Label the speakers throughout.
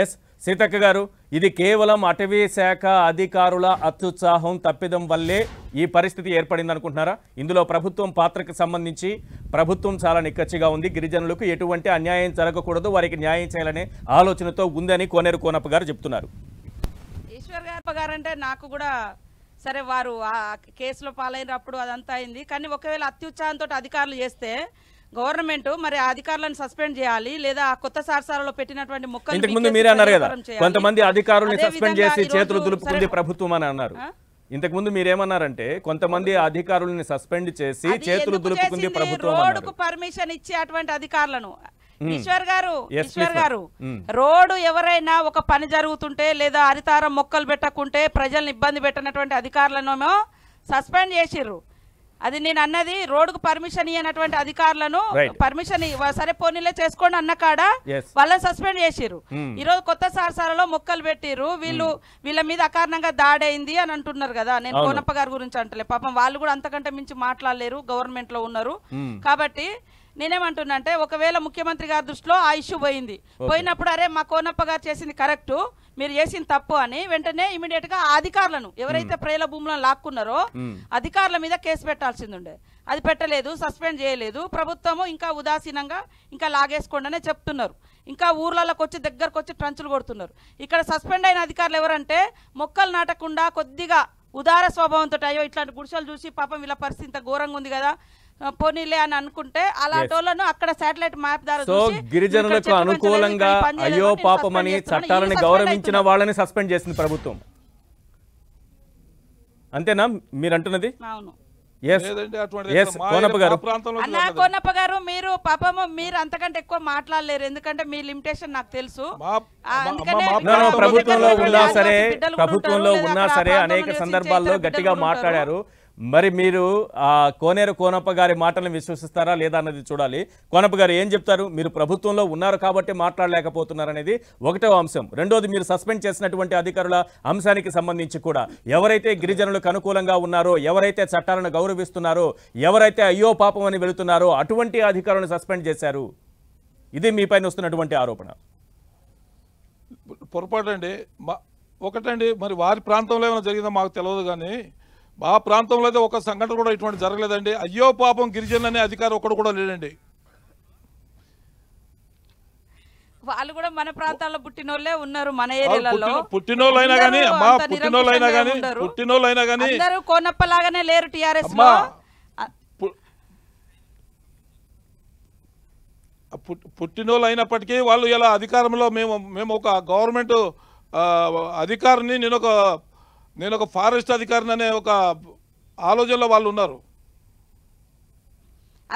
Speaker 1: Yes Seethakka గారు ఇది కేవలం అటవీ శాఖ అధికారుల అత్యుత్సాహం తప్పిదం వల్లే ఈ పరిస్థితి ఏర్పడింది అనుకుంటున్నారా ఇందులో ప్రభుత్వం పాత్రకు సంబంధించి ప్రభుత్వం చాలా నిక్కచ్చిగా ఉంది గిరిజనులకు ఎటువంటి అన్యాయం జరగకూడదు వారికి న్యాయం చేయాలనే ఆలోచనతో ఉందని కోనేరు కోనప్ప గారు చెప్తున్నారు
Speaker 2: ఈశ్వర్ గారు అంటే నాకు కూడా సరే వారు ఆ కేసులో పాలైనప్పుడు అదంతా అయింది కానీ ఒకవేళ అత్యుత్సాహంతో అధికారులు చేస్తే గవర్నమెంట్ మరి అధికారులను సస్పెండ్ చేయాలి లేదా కొత్త సారసాలలో పెట్టినటువంటి మొక్కలు ముందు మీరే అన్నారు కదా కొంతమంది అధికారులను సస్పెండ్ చేసి చేతులు దులుపుకుంది ప్రభుత్వం
Speaker 1: అని అన్నారు ఇంతకు ముందు మీరేమన్నారంటే కొంతమంది అధికారులను సస్పెండ్ చేసి చేతులు దులుపుకుంది ప్రభుత్వం
Speaker 2: పర్మిషన్ ఇచ్చి అటువంటి అధికారులను ఈశ్వర్ గారు ఈశ్వర్ గారు రోడ్డు ఎవరైనా ఒక పని జరుగుతుంటే లేదా హరితారం మొక్కలు పెట్టకుంటే ప్రజల్ని ఇబ్బంది పెట్టినటువంటి అధికారులను సస్పెండ్ చేసిర్రు అది నేను అన్నది రోడ్డుకు పర్మిషన్ ఇవ్వనటువంటి అధికారులను పర్మిషన్ సరే పోనీలే చేసుకోండి అన్న కాడ వాళ్ళని సస్పెండ్ చేసిరు hmm. ఈ రోజు కొత్త సారసాలలో మొక్కలు పెట్టిరు వీళ్ళు hmm. వీళ్ళ మీద అకారణంగా దాడైంది అని అంటున్నారు కదా నేను కోనప్ప గారి గురించి అంటలే పాపం వాళ్ళు కూడా అంతకంటే మించి మాట్లాడలేరు గవర్నమెంట్ లో ఉన్నారు hmm. కాబట్టి నేనేమంటున్నా అంటే ఒకవేళ ముఖ్యమంత్రి గారి దృష్టిలో ఆ ఇష్యూ పోయింది పోయినప్పుడు అరే మా కోనప్ప గారు చేసింది కరెక్ట్ మీరు చేసిన తప్పు అని వెంటనే ఇమీడియట్ గా అధికారులను ఎవరైతే ప్రజల భూములను లాక్కున్నారో అధికారుల మీద కేసు పెట్టాల్సింది ఉండే అది పెట్టలేదు సస్పెండ్ చేయలేదు ప్రభుత్వము ఇంకా ఉదాసీనంగా ఇంకా లాగేసుకోండి చెప్తున్నారు ఇంకా ఊర్లలోకి వచ్చి దగ్గరకు వచ్చి ట్రంచులు కొడుతున్నారు ఇక్కడ సస్పెండ్ అయిన అధికారులు ఎవరంటే మొక్కలు నాటకుండా కొద్దిగా ఉదార స్వభావంతో అయ్యో ఇట్లాంటి గుడిసెలు చూసి పాపం వీళ్ళ పరిస్థితి ఇంత ఘోరంగా ఉంది కదా పోనీలే అని అనుకుంటే అలాంటి అక్కడ సాటిలైట్ మ్యాప్ ద్వారా సో గిరిజనులకు అనుకూలంగా అయ్యో పాపమని చట్టాలను గౌరవించిన
Speaker 1: వాళ్ళని సస్పెండ్ చేసింది ప్రభుత్వం అంతేనా మీరు అంటున్నది
Speaker 2: మీరు పాపము మీరు అంతకంటే ఎక్కువ మాట్లాడలేరు ఎందుకంటే మీ లిమిటేషన్ నాకు తెలుసు ప్రభుత్వంలో ఉన్నా సరే ప్రభుత్వంలో ఉన్నా సరే అనేక సందర్భాల్లో గట్టిగా మాట్లాడారు
Speaker 1: మరి మీరు కోనేరు కోనప్ప గారి మాటలను విశ్వసిస్తారా లేదా అన్నది చూడాలి కోనప్ప గారు ఏం చెప్తారు మీరు ప్రభుత్వంలో ఉన్నారు కాబట్టి మాట్లాడలేకపోతున్నారనేది ఒకటో అంశం రెండోది మీరు సస్పెండ్ చేసినటువంటి అధికారుల అంశానికి సంబంధించి కూడా ఎవరైతే గిరిజనులకు అనుకూలంగా ఉన్నారో ఎవరైతే చట్టాలను గౌరవిస్తున్నారో ఎవరైతే అయ్యో పాపం అని వెళుతున్నారో అటువంటి అధికారులను సస్పెండ్ చేశారు ఇది మీపైన వస్తున్నటువంటి ఆరోపణ
Speaker 3: పొరపాటు అండి ఒకటండి మరి వారి ప్రాంతంలో ఏమైనా జరిగిందో మాకు తెలియదు కానీ మా ప్రాంతంలో అయితే ఒక సంఘటన కూడా ఇటువంటి జరగలేదండి అయ్యో పాపం గిరిజనులు అనే అధికారి ఒకడు కూడా లేడండి
Speaker 2: వాళ్ళు కూడా మన ప్రాంతాల్లో పుట్టినోళ్ళే ఉన్నారు మన ఏరియాలో పుట్టినోళ్ళైనా అయినా కానీ మా పుట్టినోళ్ళు అయినా కానీ
Speaker 3: పుట్టినోళ్ళు అయినా కానీ అందరూ
Speaker 2: కోనప్పలాగానే లేరు టిఆర్ఎస్ లో
Speaker 3: పుట్టినోళ్ళు అయినప్పటికీ వాళ్ళు ఇలా అధికారంలో మేము మేము ఒక గవర్నమెంట్ అధికారిని నేను ఒక నేను ఒక ఫారెస్ట్ అధికారిని అనే ఒక ఆలోచనలో వాళ్ళు ఉన్నారు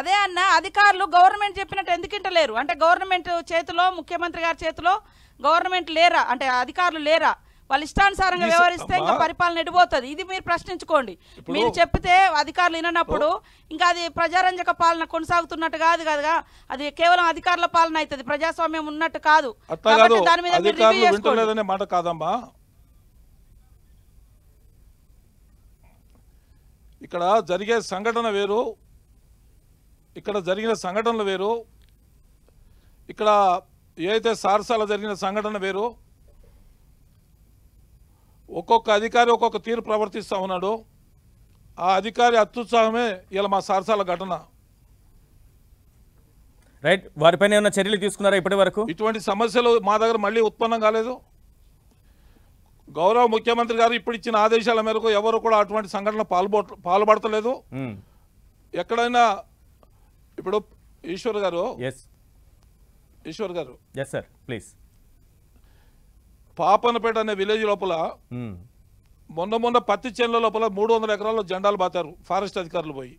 Speaker 2: అదే అన్న అధికారులు గవర్నమెంట్ చెప్పినట్టు ఎందుకింట లేరు అంటే గవర్నమెంట్ చేతిలో ముఖ్యమంత్రి గారి చేతిలో గవర్నమెంట్ లేరా అంటే అధికారులు లేరా వాళ్ళు ఇష్టానుసారంగా వ్యవహరిస్తే ఇంకా పరిపాలన ఎడిపోతుంది ఇది మీరు ప్రశ్నించుకోండి మీరు చెప్తే అధికారులు వినప్పుడు ఇంకా అది ప్రజారంజక పాలన కొనసాగుతున్నట్టు కాదు కదా అది కేవలం అధికారుల పాలన అవుతుంది ప్రజాస్వామ్యం ఉన్నట్టు కాదు దాని మీద
Speaker 3: మాట కాదమ్మా ఇక్కడ జరిగే సంఘటన వేరు ఇక్కడ జరిగిన సంఘటనలు వేరు ఇక్కడ ఏదైతే సారసాల జరిగిన సంఘటన వేరు ఒక్కొక్క అధికారి ఒక్కొక్క తీరు ప్రవర్తిస్తూ ఉన్నాడు ఆ అధికారి అత్యుత్సాహమే ఇలా మా సారసాల ఘటన రైట్ వారిపైన ఏమైనా చర్యలు తీసుకున్నారా ఇప్పటి వరకు ఇటువంటి సమస్యలు మా దగ్గర మళ్ళీ ఉత్పన్నం కాలేదు గౌరవ ముఖ్యమంత్రి గారు ఇప్పుడు ఇచ్చిన ఆదేశాల మేరకు ఎవరు కూడా అటువంటి సంఘటనలు పాల్పడతలేదు hmm. ఎక్కడైనా ఇప్పుడు ఈశ్వర్ గారు ఈశ్వర్ గారు సార్ ప్లీజ్ పాపనపేట అనే విలేజ్ లోపల hmm. మొన్న మొన్న పత్తి చేనుల లోపల మూడు వందల ఎకరాల్లో జెండాలు బాతారు ఫారెస్ట్ అధికారులు పోయి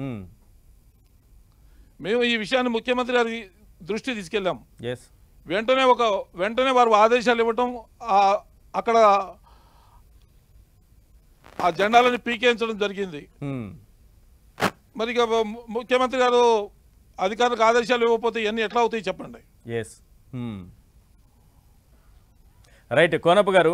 Speaker 3: hmm. మేము ఈ విషయాన్ని ముఖ్యమంత్రి గారి దృష్టి తీసుకెళ్ళాం వెంటనే ఒక వెంటనే వారు ఆదేశాలు ఇవ్వటం అక్కడ ఆ జెండాలను పీకేయించడం జరిగింది మరి ముఖ్యమంత్రి గారు అధికారులకు ఆదేశాలు ఇవ్వకపోతే ఇవన్నీ ఎట్లా అవుతాయి చెప్పండి
Speaker 1: ఎస్ రైట్ కోనప్ప గారు